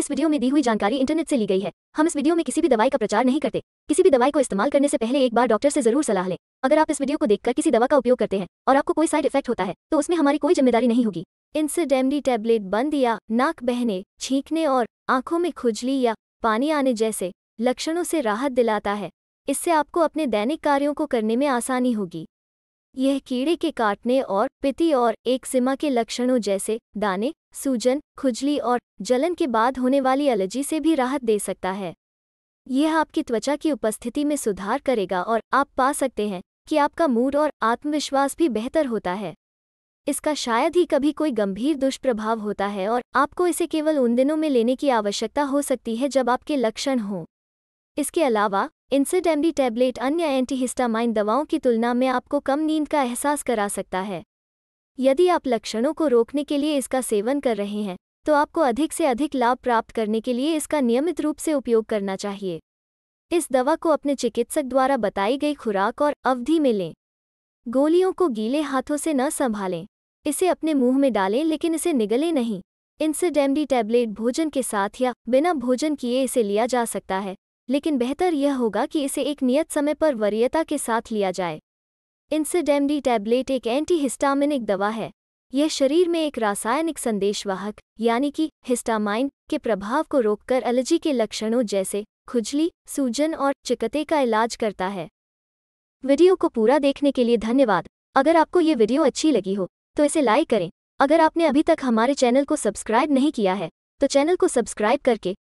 इस वीडियो में दी हुई जानकारी इंटरनेट से ली गई है हम इस वीडियो में किसी भी दवाई का प्रचार नहीं करते किसी भी दवाई को इस्तेमाल करने से पहले एक बार डॉक्टर से जरूर सलाह लें अगर आप इस वीडियो को देखकर किसी दवा का उपयोग करते हैं और आपको कोई साइड इफेक्ट होता है तो उसमें हमारी कोई जिम्मेदारी नहीं होगी इनसे डेमडी टैबलेट बंद या नाक बहने छींकने और आंखों में खुजली या पानी आने जैसे लक्षणों से राहत दिलाता है इससे आपको अपने दैनिक कार्यों को करने में आसानी होगी यह कीड़े के काटने और पिति और एक सिमा के लक्षणों जैसे दाने सूजन खुजली और जलन के बाद होने वाली एलर्जी से भी राहत दे सकता है यह आपकी त्वचा की उपस्थिति में सुधार करेगा और आप पा सकते हैं कि आपका मूड और आत्मविश्वास भी बेहतर होता है इसका शायद ही कभी कोई गंभीर दुष्प्रभाव होता है और आपको इसे केवल उन दिनों में लेने की आवश्यकता हो सकती है जब आपके लक्षण हों इसके अलावा इंसिडेमडी टैबलेट अन्य एंटीहिस्टामाइन दवाओं की तुलना में आपको कम नींद का एहसास करा सकता है यदि आप लक्षणों को रोकने के लिए इसका सेवन कर रहे हैं तो आपको अधिक से अधिक लाभ प्राप्त करने के लिए इसका नियमित रूप से उपयोग करना चाहिए इस दवा को अपने चिकित्सक द्वारा बताई गई खुराक और अवधि में लें गोलियों को गीले हाथों से न संभालें इसे अपने मुंह में डालें लेकिन इसे निगलें नहीं इंसिडेमडी टैबलेट भोजन के साथ या बिना भोजन किए इसे लिया जा सकता है लेकिन बेहतर यह होगा कि इसे एक नियत समय पर वरीयता के साथ लिया जाए इंसिडेमडी टैबलेट एक एंटीहिस्टामिनिक दवा है यह शरीर में एक रासायनिक संदेशवाहक यानी कि हिस्टामाइन के प्रभाव को रोककर एलर्जी के लक्षणों जैसे खुजली सूजन और चिकते का इलाज करता है वीडियो को पूरा देखने के लिए धन्यवाद अगर आपको ये वीडियो अच्छी लगी हो तो इसे लाइक करें अगर आपने अभी तक हमारे चैनल को सब्सक्राइब नहीं किया है तो चैनल को सब्सक्राइब करके